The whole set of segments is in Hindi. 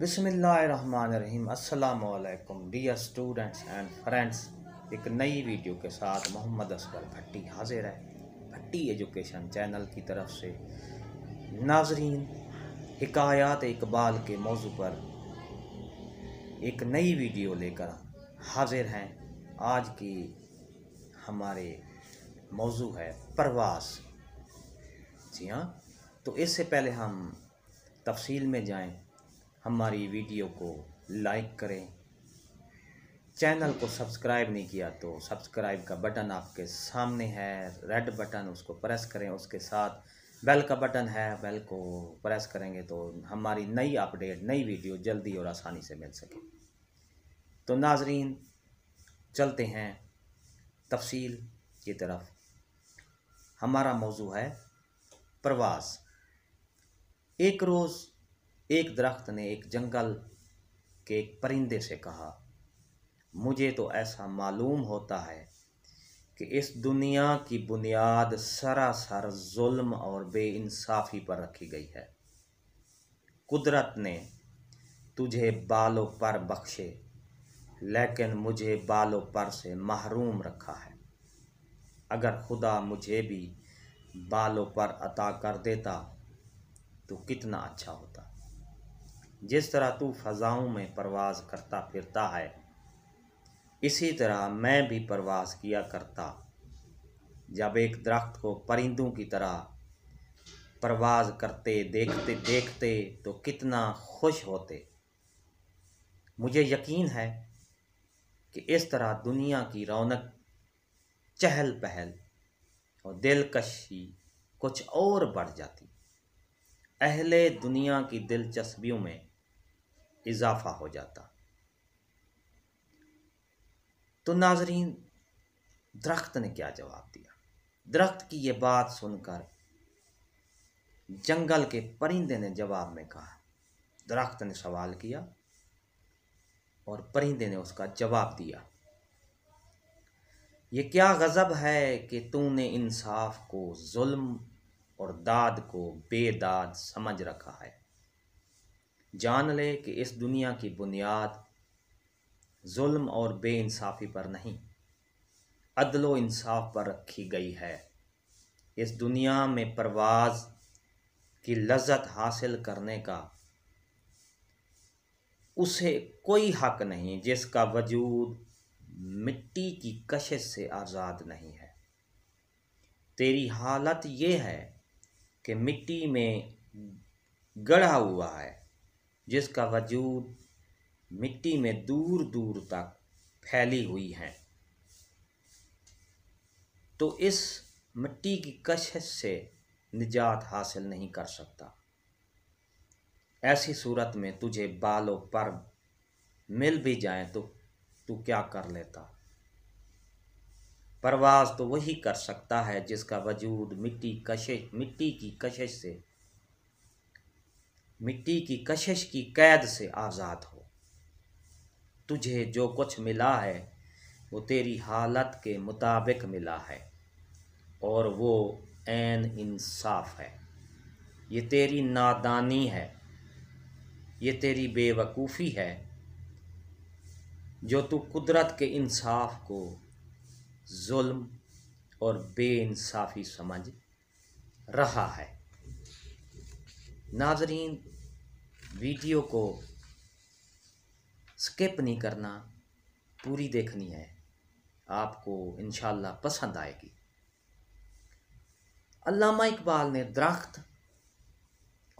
बिसमीम अल्लाम डियर स्टूडेंट्स एंड फ्रेंड्स एक नई वीडियो के साथ मोहम्मद असगर भट्टी हाजिर है भट्टी एजुकेशन चैनल की तरफ से नाजरीन हकायात इकबाल के मौजू पर एक नई वीडियो लेकर हाजिर हैं आज की हमारे मौजू है प्रवास जी हाँ तो इससे पहले हम तफसील में जाएं हमारी वीडियो को लाइक करें चैनल को सब्सक्राइब नहीं किया तो सब्सक्राइब का बटन आपके सामने है रेड बटन उसको प्रेस करें उसके साथ बेल का बटन है बेल को प्रेस करेंगे तो हमारी नई अपडेट नई वीडियो जल्दी और आसानी से मिल सके तो नाजरीन चलते हैं तफसील की तरफ हमारा मौजू है प्रवास एक रोज़ एक दरख्त ने एक जंगल के एक परिंदे से कहा मुझे तो ऐसा मालूम होता है कि इस दुनिया की बुनियाद सरासर जुल्म और बेइंसाफ़ी पर रखी गई है कुदरत ने तुझे बालों पर बख्शे लेकिन मुझे बालों पर से महरूम रखा है अगर खुदा मुझे भी बालों पर अता कर देता तो कितना अच्छा होता जिस तरह तू फ़ज़ाओं में परवाज़ करता फिरता है इसी तरह मैं भी परवाज़ किया करता जब एक दरख्त को परिंदों की तरह परवाज़ करते देखते देखते तो कितना खुश होते मुझे यकीन है कि इस तरह दुनिया की रौनक चहल पहल और दिलकशी कुछ और बढ़ जाती अहले दुनिया की दिलचस्पियों में इजाफा हो जाता तो नाजरीन दरख्त ने क्या जवाब दिया दरख्त की यह बात सुनकर जंगल के परिंदे ने जवाब में कहा दरख्त ने सवाल किया और परिंदे ने उसका जवाब दिया ये क्या गज़ब है कि तूने इंसाफ को जुल्म और दाद को बेदाद समझ रखा है जान ले कि इस दुनिया की बुनियाद जुल्म और बेइंसाफ़ी पर नहीं अदलो इंसाफ पर रखी गई है इस दुनिया में परवाज़ की लज्जत हासिल करने का उसे कोई हक नहीं जिसका वजूद मिट्टी की कशिश से आज़ाद नहीं है तेरी हालत ये है कि मिट्टी में गढ़ा हुआ है जिसका वजूद मिट्टी में दूर दूर तक फैली हुई है तो इस मिट्टी की कशिश से निजात हासिल नहीं कर सकता ऐसी सूरत में तुझे बालों पर मिल भी जाए तो तू क्या कर लेता परवाज तो वही कर सकता है जिसका वजूद मिट्टी कशिश मिट्टी की कशिश से मिट्टी की कशिश की कैद से आज़ाद हो तुझे जो कुछ मिला है वो तेरी हालत के मुताबिक मिला है और वो एन इंसाफ है ये तेरी नादानी है ये तेरी बेवकूफ़ी है जो तू कुदरत के इंसाफ को जुल्म और बेइंसाफ़ी समझ रहा है नाजरीन वीडियो को स्किप नहीं करना पूरी देखनी है आपको इन पसंद आएगी अल्लामा इकबाल ने दरख्त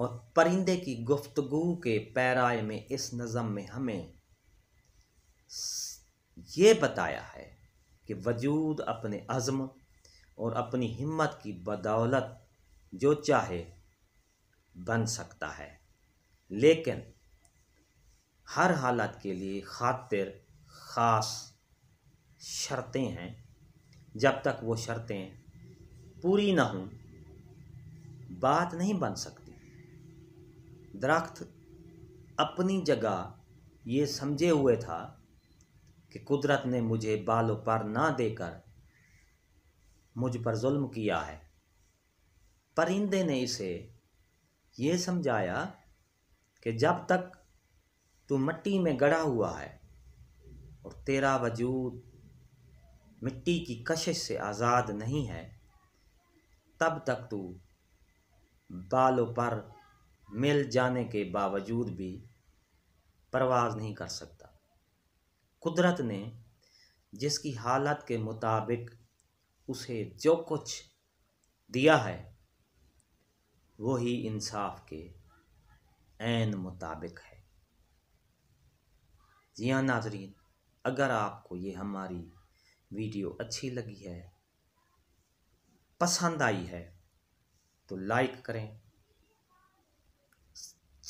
और परिंदे की गुफ्तगु के पैराए में इस नज़म में हमें ये बताया है कि वजूद अपने अज़म और अपनी हिम्मत की बदौलत जो चाहे बन सकता है लेकिन हर हालत के लिए खातिर ख़ास शर्तें हैं जब तक वो शर्तें पूरी ना हों बात नहीं बन सकती दरख्त अपनी जगह ये समझे हुए था कि कुदरत ने मुझे बालों पर ना देकर मुझ पर जुल्म किया है परिंदे ने इसे ये समझाया कि जब तक तू मिट्टी में गड़ा हुआ है और तेरा वजूद मिट्टी की कशिश से आज़ाद नहीं है तब तक तू बालों पर मिल जाने के बावजूद भी परवाज़ नहीं कर सकता कुदरत ने जिसकी हालत के मुताबिक उसे जो कुछ दिया है वही इंसाफ के एन मुताबिक है जी हाँ नाजरीन अगर आपको ये हमारी वीडियो अच्छी लगी है पसंद आई है तो लाइक करें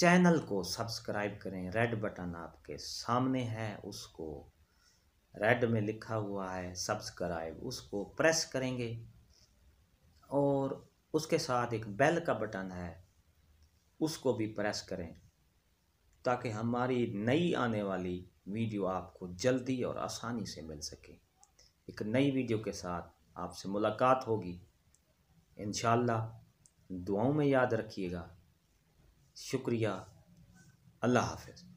चैनल को सब्सक्राइब करें रेड बटन आपके सामने है उसको रेड में लिखा हुआ है सब्सक्राइब उसको प्रेस करेंगे और उसके साथ एक बेल का बटन है उसको भी प्रेस करें ताकि हमारी नई आने वाली वीडियो आपको जल्दी और आसानी से मिल सके एक नई वीडियो के साथ आपसे मुलाकात होगी इन दुआओं में याद रखिएगा शुक्रिया अल्लाह हाफिज़